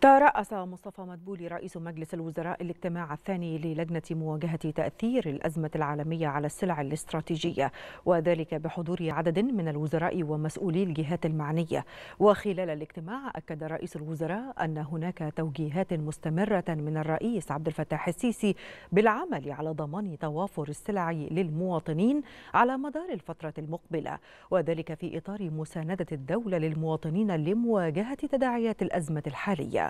ترأس مصطفى مدبولي رئيس مجلس الوزراء الاجتماع الثاني للجنة مواجهة تأثير الأزمة العالمية على السلع الاستراتيجية وذلك بحضور عدد من الوزراء ومسؤولي الجهات المعنية وخلال الاجتماع أكد رئيس الوزراء أن هناك توجيهات مستمرة من الرئيس عبد الفتاح السيسي بالعمل على ضمان توافر السلع للمواطنين على مدار الفترة المقبلة وذلك في إطار مساندة الدولة للمواطنين لمواجهة تداعيات الأزمة الحالية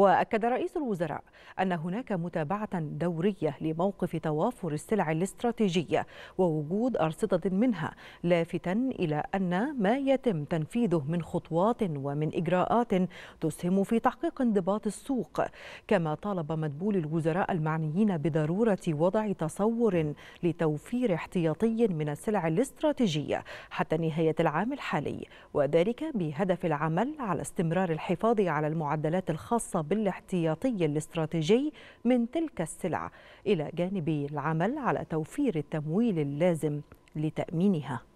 وأكد رئيس الوزراء أن هناك متابعة دورية لموقف توافر السلع الاستراتيجية ووجود أرصدة منها لافتا إلى أن ما يتم تنفيذه من خطوات ومن إجراءات تسهم في تحقيق انضباط السوق كما طالب مدبول الوزراء المعنيين بضرورة وضع تصور لتوفير احتياطي من السلع الاستراتيجية حتى نهاية العام الحالي وذلك بهدف العمل على استمرار الحفاظ على المعدلات الخاصة بالاحتياطي الاستراتيجي من تلك السلع إلى جانب العمل على توفير التمويل اللازم لتأمينها